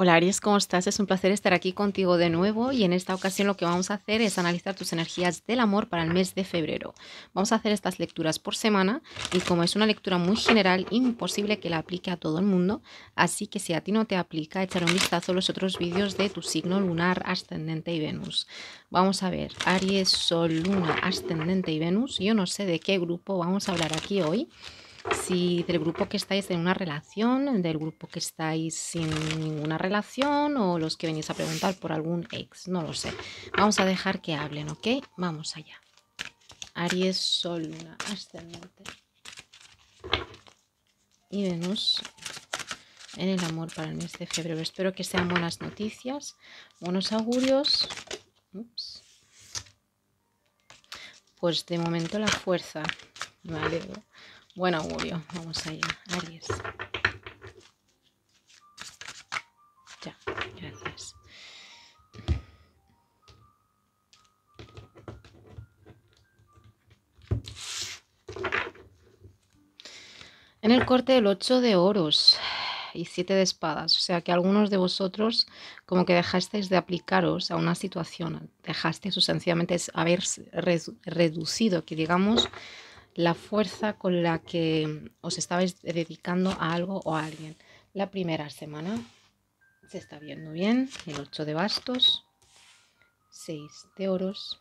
Hola Aries, ¿cómo estás? Es un placer estar aquí contigo de nuevo y en esta ocasión lo que vamos a hacer es analizar tus energías del amor para el mes de febrero. Vamos a hacer estas lecturas por semana y como es una lectura muy general, imposible que la aplique a todo el mundo, así que si a ti no te aplica, echar un vistazo a los otros vídeos de tu signo lunar, ascendente y Venus. Vamos a ver, Aries, Sol, Luna, ascendente y Venus. Yo no sé de qué grupo vamos a hablar aquí hoy si del grupo que estáis en una relación, del grupo que estáis sin ninguna relación o los que venís a preguntar por algún ex, no lo sé. Vamos a dejar que hablen, ¿ok? Vamos allá. Aries, Sol, Luna, Ascendente y Venus en el amor para el mes de febrero. Espero que sean buenas noticias, buenos augurios. Ups. Pues de momento la fuerza, ¿vale? Buen augurio. Vamos allá. Aries. Ya, gracias. En el corte del 8 de oros y 7 de espadas. O sea que algunos de vosotros como que dejasteis de aplicaros a una situación, dejasteis sustancialmente sencillamente haber reducido, que digamos, la fuerza con la que os estabais dedicando a algo o a alguien. La primera semana se está viendo bien, el 8 de bastos, 6 de oros,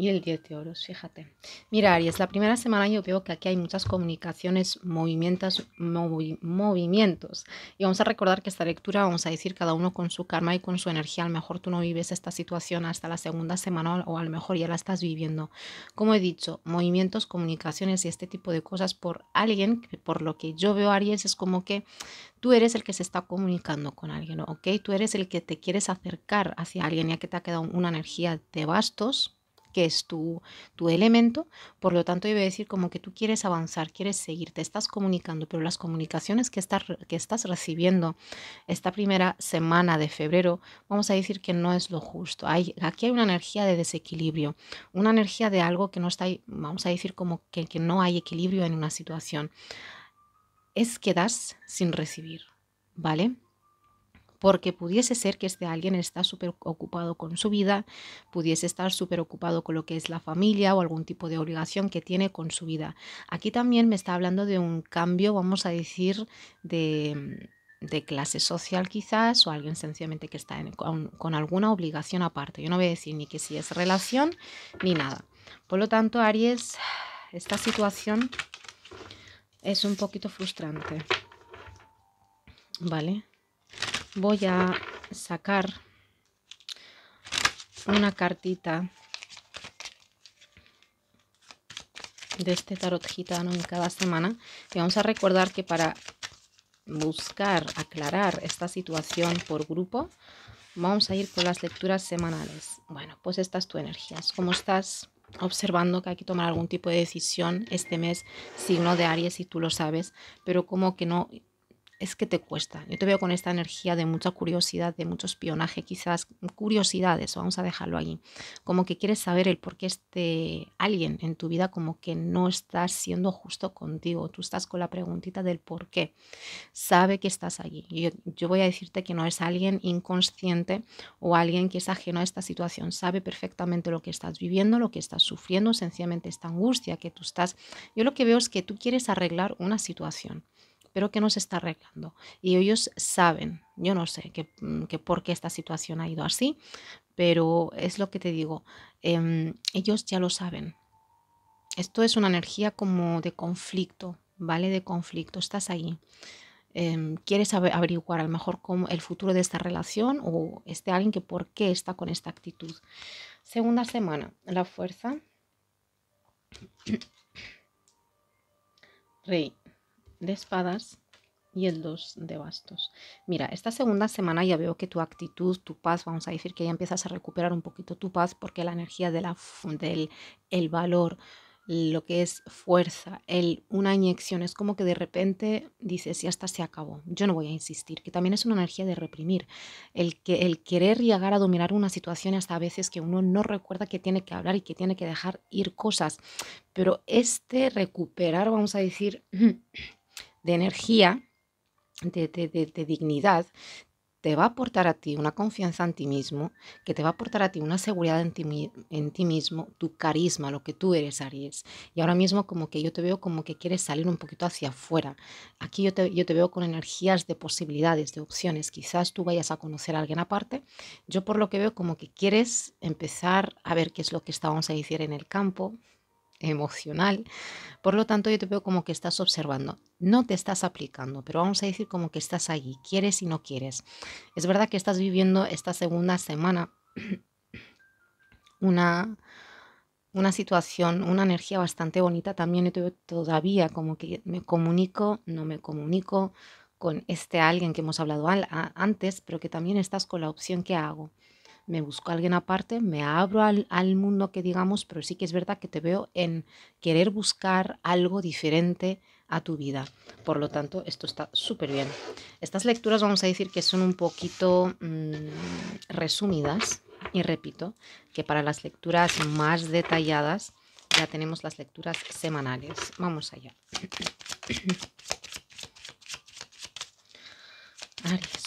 y el 10 de oros, fíjate. Mira, Aries, la primera semana yo veo que aquí hay muchas comunicaciones, movimientos, movimientos. Y vamos a recordar que esta lectura vamos a decir cada uno con su karma y con su energía. A lo mejor tú no vives esta situación hasta la segunda semana o a lo mejor ya la estás viviendo. Como he dicho, movimientos, comunicaciones y este tipo de cosas por alguien, por lo que yo veo, Aries, es como que tú eres el que se está comunicando con alguien, ¿ok? Tú eres el que te quieres acercar hacia alguien ya que te ha quedado una energía de bastos que es tu, elemento. Por lo tanto, debe decir como que tú quieres avanzar, quieres seguir, te estás comunicando, pero las comunicaciones que estás, que estás recibiendo esta primera semana de febrero, vamos a decir que no es lo justo. Hay, aquí hay una energía de desequilibrio, una energía de algo que no está, vamos a decir como que, que no hay equilibrio en una situación. Es que das sin recibir, ¿vale? porque pudiese ser que este alguien está súper ocupado con su vida, pudiese estar súper ocupado con lo que es la familia o algún tipo de obligación que tiene con su vida. Aquí también me está hablando de un cambio, vamos a decir, de clase social quizás o alguien sencillamente que está con, con, alguna obligación aparte. Yo no voy a decir ni que si es relación ni nada. Por lo tanto, Aries, esta situación es un poquito frustrante. ¿Vale? voy a sacar una cartita de este tarot gitano en cada semana y vamos a recordar que para buscar aclarar esta situación por grupo vamos a ir con las lecturas semanales bueno pues esta tu energías. como estás observando que hay que tomar algún tipo de decisión este mes signo de Aries y tú lo sabes pero como que no es que te cuesta. Yo te veo con esta energía de mucha curiosidad, de mucho espionaje, quizás curiosidades, vamos a dejarlo allí. Como que quieres saber el por qué este alguien en tu vida como que no está siendo justo contigo. Tú estás con la preguntita del por qué. Sabe que estás allí. Yo, yo voy a decirte que no es alguien inconsciente o alguien que es ajeno a esta situación. Sabe perfectamente lo que estás viviendo, lo que estás sufriendo, sencillamente esta angustia que tú estás. Yo lo que veo es que tú quieres arreglar una situación pero que no se está arreglando. Y ellos saben, yo no sé mm, por qué esta situación ha ido así, pero es lo que te digo, em, ellos ya lo saben. Esto es una energía como de conflicto, ¿vale? De conflicto, estás ahí. Em, quieres averiguar a lo mejor cómo el futuro de esta relación o este alguien que por qué está con esta actitud. Segunda semana, la fuerza. Rey, de espadas y el 2 de bastos. Mira, esta segunda semana ya veo que tu actitud, tu paz, vamos a decir que ya empiezas a recuperar un poquito tu paz porque la energía de la, del el valor, lo que es fuerza, el, una inyección, es como que de repente dices, ya hasta se acabó, yo no voy a insistir, que también es una energía de reprimir, el, que, el querer llegar a dominar una situación hasta a veces que uno no recuerda que tiene que hablar y que tiene que dejar ir cosas, pero este recuperar, vamos a decir... de energía, de, dignidad, te va a aportar a ti una confianza en ti mismo, que te va a aportar a ti una seguridad en ti, en ti, mismo, tu carisma, lo que tú eres, Aries. Y ahora mismo como que yo te veo como que quieres salir un poquito hacia afuera. Aquí yo te, veo con energías de posibilidades, de opciones. Quizás tú vayas a conocer a alguien aparte. Yo por lo que veo como que quieres empezar a ver qué es lo que estábamos a decir, en el campo, emocional. Por lo tanto, yo te veo como que estás observando, no te estás aplicando, pero vamos a decir como que estás allí, quieres y no quieres. Es verdad que estás viviendo esta segunda semana una, una situación, una energía bastante bonita también. Yo te veo todavía como que me comunico, no me comunico con este alguien que hemos hablado antes, pero que también estás con la opción que hago me busco a alguien aparte, me abro al, mundo que digamos, pero sí que es verdad que te veo en querer buscar algo diferente a tu vida. Por lo tanto, esto está súper bien. Estas lecturas vamos a decir que son un poquito mm, resumidas y repito que para las lecturas más detalladas ya tenemos las lecturas semanales. Vamos allá.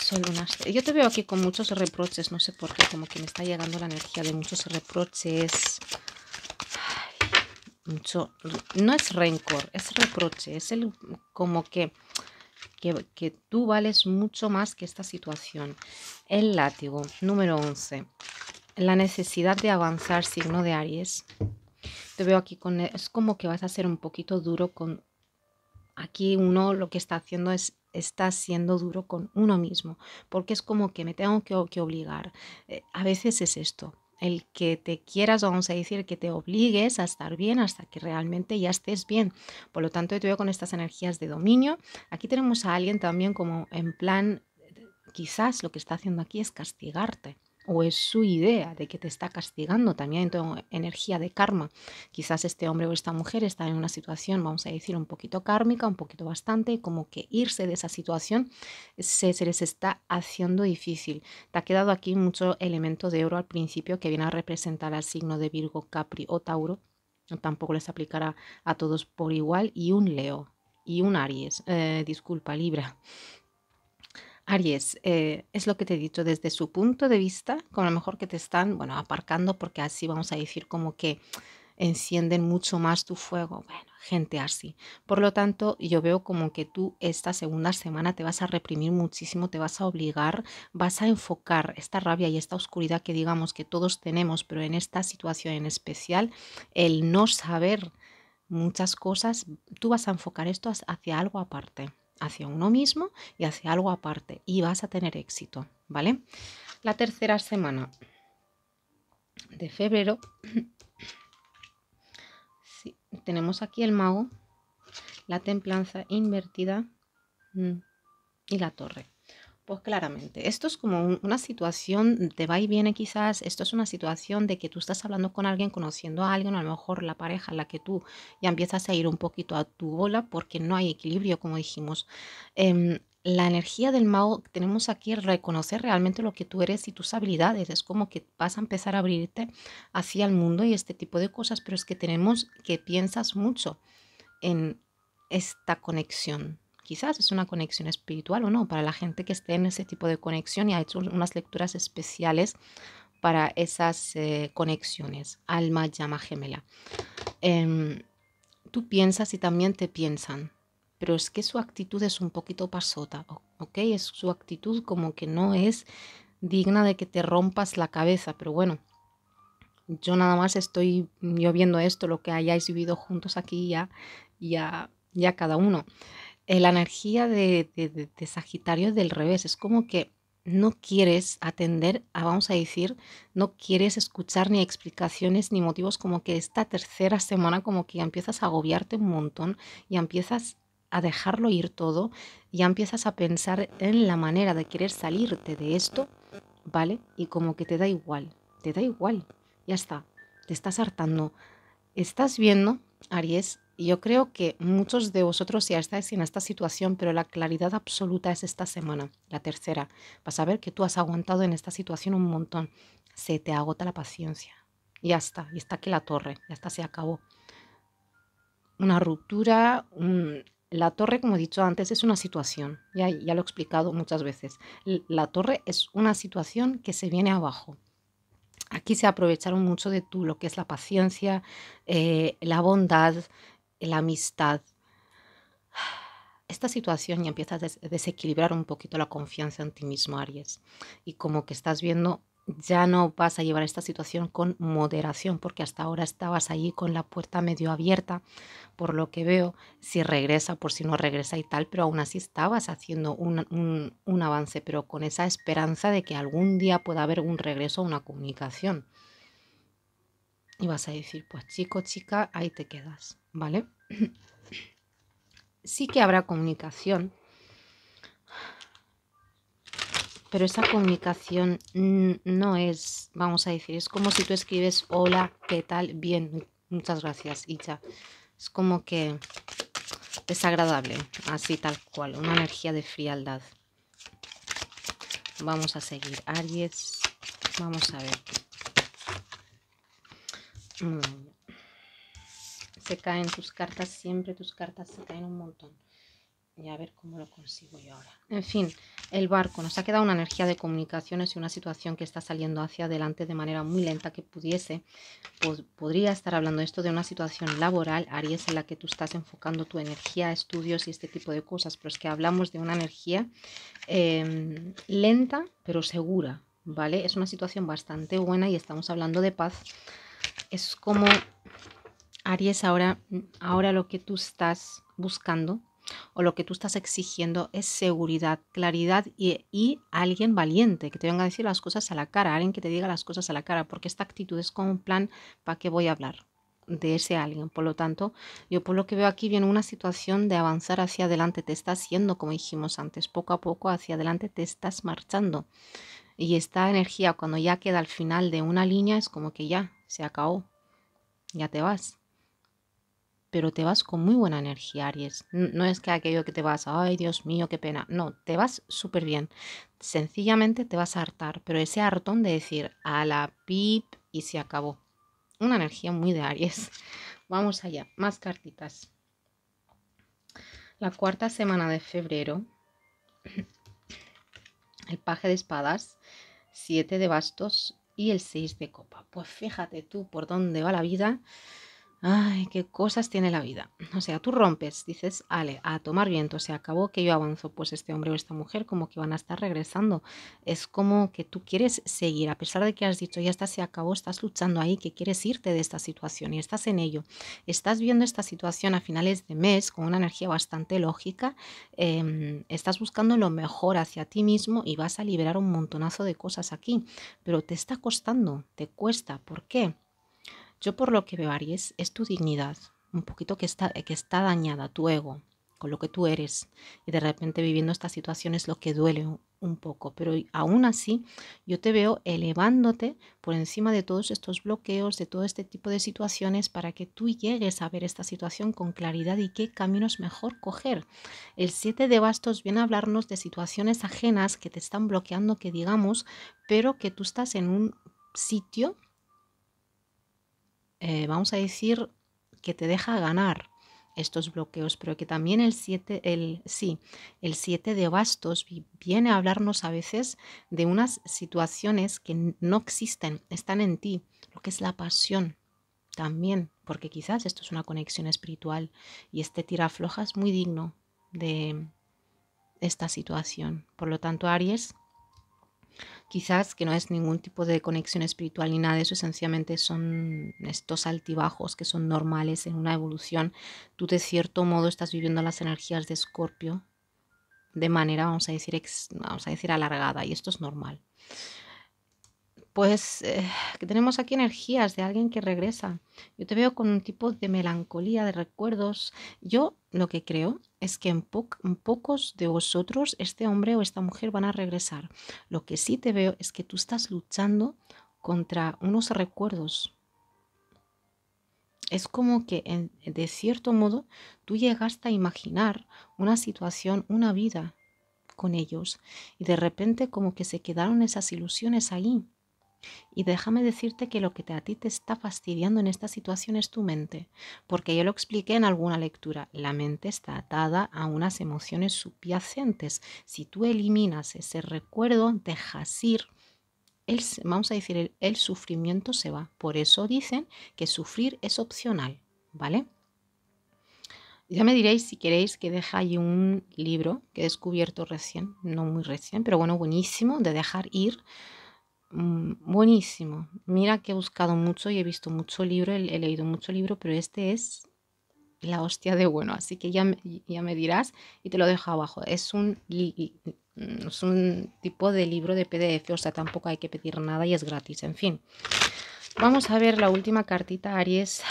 Yo te veo aquí con muchos reproches, no sé por qué, como que me está llegando la energía de muchos reproches. mucho, no es rencor, es reproche, es el como que, que, que tú vales mucho más que esta situación. El látigo, número 11. La necesidad de avanzar, signo de Aries. Te veo aquí con... Es como que vas a ser un poquito duro con... Aquí uno lo que está haciendo es está siendo duro con uno mismo, porque es como que me tengo que, obligar. Eh, a veces es esto, el que te quieras, vamos a decir, que te obligues a estar bien hasta que realmente ya estés bien. Por lo tanto, yo te veo con estas energías de dominio. Aquí tenemos a alguien también como en plan, quizás lo que está haciendo aquí es castigarte o es su idea de que te está castigando también tu energía de karma. Quizás este hombre o esta mujer está en una situación, vamos a decir, un poquito kármica, un poquito bastante, como que irse de esa situación se, les está haciendo difícil. Te ha quedado aquí mucho elemento de oro al principio que viene a representar al signo de Virgo, Capri o Tauro. Tampoco les aplicará a todos por igual y un Leo y un Aries, eh, disculpa Libra. Aries, eh, es lo que te he dicho, desde su punto de vista, con lo mejor que te están, bueno, aparcando, porque así vamos a decir como que encienden mucho más tu fuego. Bueno, gente así. Por lo tanto, yo veo como que tú esta segunda semana te vas a reprimir muchísimo, te vas a obligar, vas a enfocar esta rabia y esta oscuridad que digamos que todos tenemos, pero en esta situación en especial, el no saber muchas cosas, tú vas a enfocar esto hacia algo aparte hacia uno mismo y hacia algo aparte y vas a tener éxito, ¿vale? La tercera semana de febrero tenemos aquí el mago, la templanza invertida mm, y la torre. Pues claramente, esto es como una situación de va y viene quizás, esto es una situación de que tú estás hablando con alguien, conociendo a alguien, a lo mejor la pareja, la que tú ya empiezas a ir un poquito a tu bola porque no hay equilibrio, como dijimos. Em, la energía del mago tenemos aquí es reconocer realmente lo que tú eres y tus habilidades. Es como que vas a empezar a abrirte hacia el mundo y este tipo de cosas, pero es que tenemos que piensas mucho en esta conexión quizás es una conexión espiritual o no, para la gente que esté en ese tipo de conexión y ha hecho unas lecturas especiales para esas eh, conexiones, alma, llama gemela. Em, tú piensas y también te piensan, pero es que su actitud es un poquito pasota, ¿ok? Es su actitud como que no es digna de que te rompas la cabeza, pero bueno, yo nada más estoy yo viendo esto, lo que hayáis vivido juntos aquí ya, ya, ya cada uno. Eh, la energía de, de, Sagitario del revés, es como que no quieres atender a, vamos a decir, no quieres escuchar ni explicaciones ni motivos, como que esta tercera semana como que empiezas a agobiarte un montón y empiezas a dejarlo ir todo, ya empiezas a pensar en la manera de querer salirte de esto, ¿vale? Y como que te da igual, te da igual, ya está, te estás hartando. Estás viendo, Aries, yo creo que muchos de vosotros ya estáis en esta situación, pero la claridad absoluta es esta semana, la tercera. Vas a ver que tú has aguantado en esta situación un montón. Se te agota la paciencia. Ya está, y está aquí la torre, ya está, se acabó. Una ruptura, la torre, como he dicho antes, es una situación, ya, ya lo he explicado muchas veces. La torre es una situación que se viene abajo. Aquí se aprovecharon mucho de tú, lo que es la paciencia, eh, la bondad, la amistad. Esta situación ya empieza a desequilibrar un poquito la confianza en ti mismo, Aries. Y como que estás viendo, ya no vas a llevar esta situación con moderación, porque hasta ahora estabas allí con la puerta medio abierta, por lo que veo, si regresa, por si no regresa y tal, pero aún así estabas haciendo un, un avance, pero con esa esperanza de que algún día pueda haber un regreso a una comunicación. Y vas a decir, pues chico, chica, ahí te quedas. ¿vale? Sí que habrá comunicación, pero esa comunicación no es, vamos a decir, es como si tú escribes hola, ¿qué tal? Bien, muchas gracias y Es como que desagradable, así tal cual, una energía de frialdad. Vamos a seguir, Aries. Vamos a ver. Mm se caen tus cartas, siempre tus cartas se caen un montón. Y a ver cómo lo consigo yo ahora. En fin, el barco. Nos ha quedado una energía de comunicaciones y una situación que está saliendo hacia adelante de manera muy lenta que pudiese. Pues, podría estar hablando esto de una situación laboral, Aries, en la que tú estás enfocando tu energía, estudios y este tipo de cosas. Pero es que hablamos de una energía em, lenta, pero segura, ¿vale? Es una situación bastante buena y estamos hablando de paz. Es como Aries, ahora, mm, ahora lo que tú estás buscando o lo que tú estás exigiendo es seguridad, claridad y, alguien valiente que te venga a decir las cosas a la cara, alguien que te diga las cosas a la cara, porque esta actitud es como un plan, ¿para que voy a hablar? de ese alguien. Por lo tanto, yo por lo que veo aquí viene una situación de avanzar hacia adelante, te estás haciendo como dijimos antes, poco a poco hacia adelante te estás marchando. Y esta energía, cuando ya queda al final de una línea, es como que ya, se acabó, ya te vas pero te vas con muy buena energía, Aries. No es que aquello que te vas, ay Dios mío, qué pena. No, te vas súper bien. Sencillamente te vas a hartar, pero ese hartón de decir a la pip y se acabó. Una energía muy de Aries. Vamos allá, más cartitas. La cuarta semana de febrero, el paje de espadas, Siete de bastos y el seis de copa. Pues fíjate tú por dónde va la vida Ay, qué cosas tiene la vida. O sea, tú rompes, dices, ale, a tomar viento, se acabó que yo avanzo, pues este hombre o esta mujer como que van a estar regresando. Es como que tú quieres seguir, a pesar de que has dicho, ya está, se acabó, estás luchando ahí, que quieres irte de esta situación y estás en ello. Estás viendo esta situación a finales de mes con una energía bastante lógica, em, estás buscando lo mejor hacia ti mismo y vas a liberar un montonazo de cosas aquí, pero te está costando, te cuesta. ¿Por qué? Yo por lo que veo, Aries, es tu dignidad, un poquito que está, que está dañada, tu ego, con lo que tú eres. Y de repente viviendo esta situación es lo que duele un poco. Pero aún así, yo te veo elevándote por encima de todos estos bloqueos, de todo este tipo de situaciones, para que tú llegues a ver esta situación con claridad y qué camino es mejor coger. El 7 de bastos viene a hablarnos de situaciones ajenas que te están bloqueando, que digamos, pero que tú estás en un sitio eh, vamos a decir, que te deja ganar estos bloqueos, pero que también el 7, el, sí, el 7 de bastos viene a hablarnos a veces de unas situaciones que no existen, están en ti, lo que es la pasión también, porque quizás esto es una conexión espiritual y este tirafloja es muy digno de esta situación. Por lo tanto, Aries, quizás que no es ningún tipo de conexión espiritual ni nada de eso, esencialmente son estos altibajos que son normales en una evolución. Tú de cierto modo estás viviendo las energías de Escorpio de manera, vamos a decir, vamos a decir alargada y esto es normal pues eh, que tenemos aquí energías de alguien que regresa. Yo te veo con un tipo de melancolía, de recuerdos. Yo lo que creo es que en, pocos de vosotros este hombre o esta mujer van a regresar. Lo que sí te veo es que tú estás luchando contra unos recuerdos. Es como que de cierto modo tú llegaste a imaginar una situación, una vida con ellos y de repente como que se quedaron esas ilusiones ahí y déjame decirte que lo que a ti te está fastidiando en esta situación es tu mente, porque yo lo expliqué en alguna lectura, la mente está atada a unas emociones subyacentes. Si tú eliminas ese recuerdo, dejas ir, vamos a decir, el, sufrimiento se va. Por eso dicen que sufrir es opcional, ¿vale? Ya me diréis si queréis que deje ahí un libro que he descubierto recién, no muy recién, pero bueno, buenísimo, de dejar ir Mm, buenísimo. Mira que he buscado mucho y he visto mucho libro, he, leído mucho libro, pero este es la hostia de bueno. Así que ya, ya me dirás y te lo dejo abajo. Es un, mm, es un tipo de libro de PDF, o sea, tampoco hay que pedir nada y es gratis. En fin, vamos a ver la última cartita, Aries.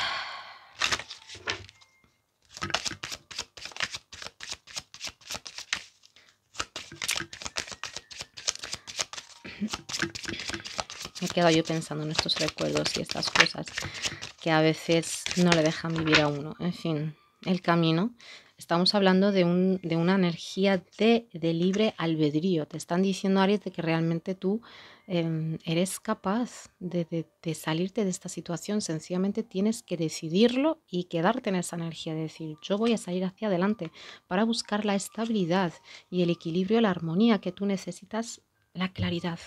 quedo yo pensando en estos recuerdos y estas cosas que a veces no le dejan vivir a uno. En fin, el camino. Estamos hablando de, un, de una energía de, de, libre albedrío. Te están diciendo, Aries, de que realmente tú em, eres capaz de, de, de salirte de esta situación. Sencillamente tienes que decidirlo y quedarte en esa energía. De decir, yo voy a salir hacia adelante para buscar la estabilidad y el equilibrio, la armonía que tú necesitas, la claridad.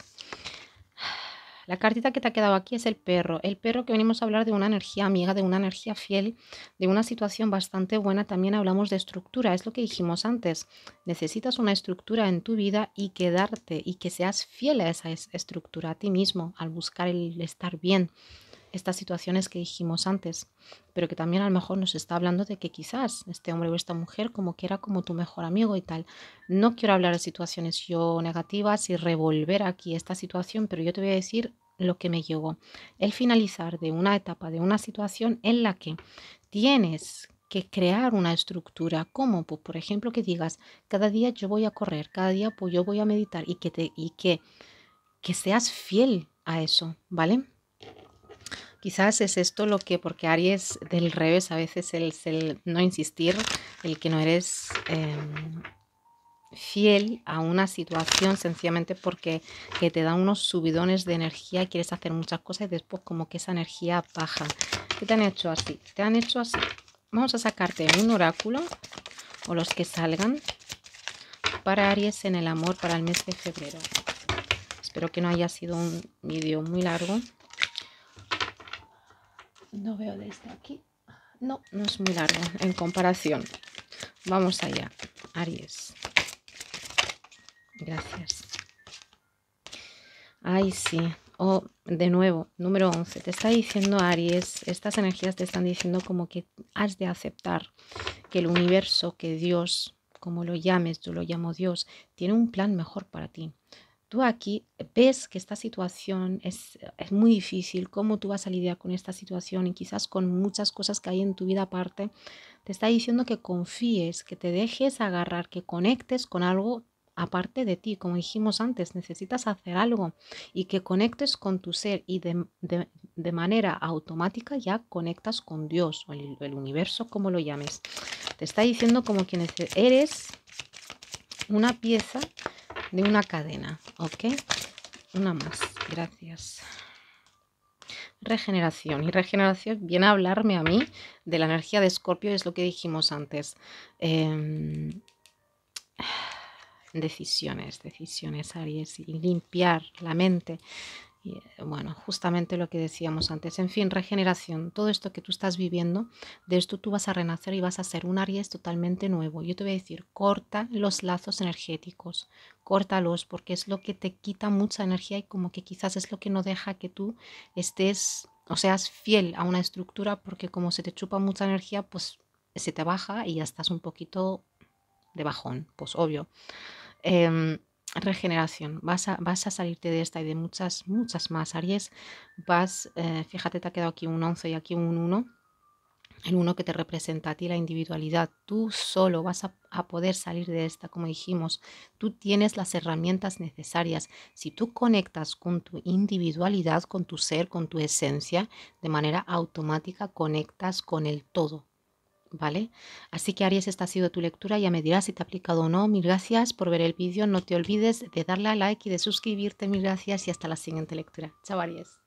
La cartita que te ha quedado aquí es el perro. El perro que venimos a hablar de una energía amiga, de una energía fiel, de una situación bastante buena. También hablamos de estructura, es lo que dijimos antes. Necesitas una estructura en tu vida y quedarte y que seas fiel a esa estructura, a ti mismo, al buscar el estar bien estas situaciones que dijimos antes, pero que también a lo mejor nos está hablando de que quizás este hombre o esta mujer como que era como tu mejor amigo y tal. No quiero hablar de situaciones yo negativas y revolver aquí esta situación, pero yo te voy a decir lo que me llegó. El finalizar de una etapa, de una situación en la que tienes que crear una estructura, como pues, por ejemplo que digas, cada día yo voy a correr, cada día pues, yo voy a meditar y que te y que que seas fiel a eso, ¿vale? Quizás es esto lo que, porque Aries del revés a veces el, el no insistir, el que no eres em, fiel a una situación sencillamente porque que te da unos subidones de energía y quieres hacer muchas cosas y después como que esa energía baja. ¿Qué te han hecho así? Te han hecho así. Vamos a sacarte un oráculo o los que salgan para Aries en el amor para el mes de febrero. Espero que no haya sido un vídeo muy largo. No veo desde aquí. No, no es muy largo en comparación. Vamos allá, Aries. Gracias. Ay, sí. Oh, de nuevo, número 11. Te está diciendo Aries, estas energías te están diciendo como que has de aceptar que el universo, que Dios, como lo llames, yo lo llamo Dios, tiene un plan mejor para ti tú aquí ves que esta situación es, muy difícil, cómo tú vas a lidiar con esta situación y quizás con muchas cosas que hay en tu vida aparte, te está diciendo que confíes, que te dejes agarrar, que conectes con algo aparte de ti, como dijimos antes, necesitas hacer algo y que conectes con tu ser y de, manera automática ya conectas con Dios o el, universo, como lo llames. Te está diciendo como que eres una pieza de una cadena, ¿ok? Una más, gracias. Regeneración. Y regeneración viene a hablarme a mí de la energía de Escorpio, es lo que dijimos antes. Em, decisiones, decisiones, Aries, y limpiar la mente, y, eh, bueno, justamente lo que decíamos antes, en fin, regeneración, todo esto que tú estás viviendo, de esto tú vas a renacer y vas a ser un Aries totalmente nuevo. Yo te voy a decir, corta los lazos energéticos, córtalos porque es lo que te quita mucha energía y como que quizás es lo que no deja que tú estés o seas fiel a una estructura porque como se te chupa mucha energía, pues se te baja y ya estás un poquito de bajón, pues obvio. Em, regeneración. Vas a, vas a salirte de esta y de muchas, muchas más, Aries. Vas, eh, fíjate, te ha quedado aquí un 11 y aquí un 1. El uno que te representa a ti la individualidad. Tú solo vas a poder salir de esta, como dijimos. Tú tienes las herramientas necesarias. Si tú conectas con tu individualidad, con tu ser, con tu esencia, de manera automática conectas con el todo ¿vale? Así que Aries, esta ha sido tu lectura, ya me dirás si te ha aplicado o no. Mil gracias por ver el vídeo, no te olvides de darle a like y de suscribirte, mil gracias y hasta la siguiente lectura. Chao Aries.